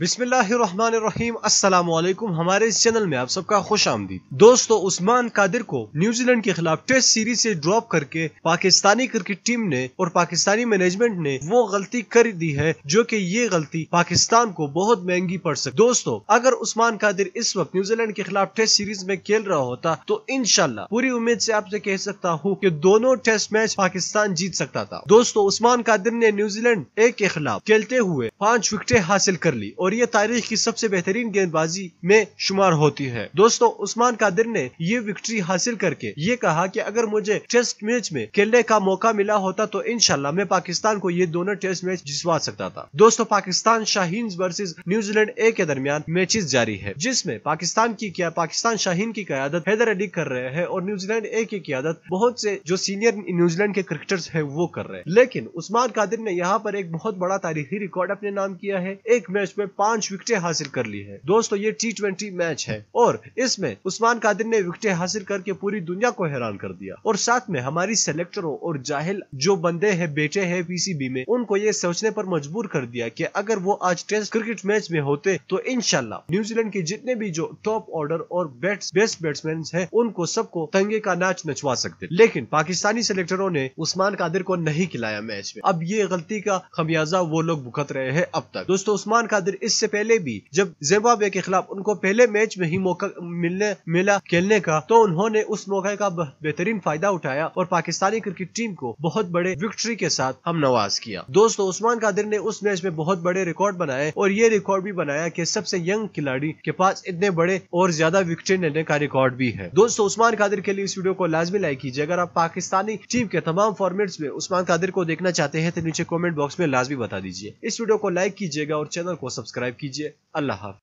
बिस्मिल्लाम असलम हमारे इस चैनल में आप सबका खुश आमदी दोस्तों उस्मान कादिर को न्यूजीलैंड के खिलाफ टेस्ट सीरीज से ड्रॉप करके पाकिस्तानी क्रिकेट टीम ने और पाकिस्तानी मैनेजमेंट ने वो गलती कर दी है जो कि ये गलती पाकिस्तान को बहुत महंगी पड़ सकती दोस्तों अगर उस्मान कादिर इस वक्त न्यूजीलैंड के खिलाफ टेस्ट सीरीज में खेल रहा होता तो इनशाला पूरी उम्मीद से आपसे कह सकता हूँ की दोनों टेस्ट मैच पाकिस्तान जीत सकता था दोस्तों उस्मान कादिर ने न्यूजीलैंड ए के खिलाफ खेलते हुए पाँच विकटें हासिल कर ली और ये तारीख की सबसे बेहतरीन गेंदबाजी में शुमार होती है दोस्तों उस्मान कादिर ने ये विक्ट्री हासिल करके ये कहा की अगर मुझे टेस्ट मैच में खेलने का मौका मिला होता तो इनशाला मैं पाकिस्तान को ये दोनों टेस्ट मैच जिसवा सकता था दोस्तों Pakistan Shaheen versus New Zealand A के दरमियान मैचेस जारी है जिसमें पाकिस्तान की क्या पाकिस्तान शाहीन की क्यादत हैदर अली कर रहे हैं और न्यूजीलैंड ए की क्यादत बहुत से जो सीनियर न्यूजीलैंड के क्रिकेटर्स है वो कर रहे हैं लेकिन उस्मान कादिर ने यहाँ पर एक बहुत बड़ा तारीखी रिकॉर्ड अपने नाम किया है एक मैच में पांच विकेटें हासिल कर ली है दोस्तों ये टी ट्वेंटी मैच है और इसमें उस्मान कादिर ने विकेटें हासिल करके पूरी दुनिया को हैरान कर दिया और साथ में हमारी सेलेक्टरों और जाहिल जो बंदे हैं बेटे हैं पीसीबी में उनको ये सोचने पर मजबूर कर दिया कि अगर वो आज टेस्ट क्रिकेट मैच में होते तो इनशाला न्यूजीलैंड के जितने भी जो टॉप ऑर्डर और बैट्स बेस्ट बैट्समैन है उनको सबको तंगे का नाच नचवा सकते लेकिन पाकिस्तानी सिलेक्टरों ने उस्मान कादिर को नहीं खिलाया मैच में अब ये गलती का खमियाजा वो लोग भुगत रहे हैं अब तक दोस्तों उस्मान कादिर इससे पहले भी जब जिम्बाब्वे के खिलाफ उनको पहले मैच में ही मौका मिलने मिला खेलने का तो उन्होंने उस मौके का बेहतरीन फायदा उठाया और पाकिस्तानी क्रिकेट टीम को बहुत बड़े विक्ट्री के साथ हम नवाज किया दोस्तों उस्मान कादिर ने उस मैच में बहुत बड़े रिकॉर्ड बनाए और ये रिकॉर्ड भी बनाया की सबसे यंग खिलाड़ी के पास इतने बड़े और ज्यादा विकेट लेने का रिकॉर्ड भी है दोस्तों उस्मान कादिर के लिए इस वीडियो को लाजमी लाइक कीजिए अगर आप पाकिस्तानी टीम के तमाम फॉर्मेट्स में उस्मान कादिर को देखना चाहते हैं तो नीचे कमेंट बॉक्स में लाजमी बता दीजिए इस वीडियो को लाइक कीजिएगा और चैनल को सब्सक्राइब सब्सक्राइब कीजिए अल्लाह हाफ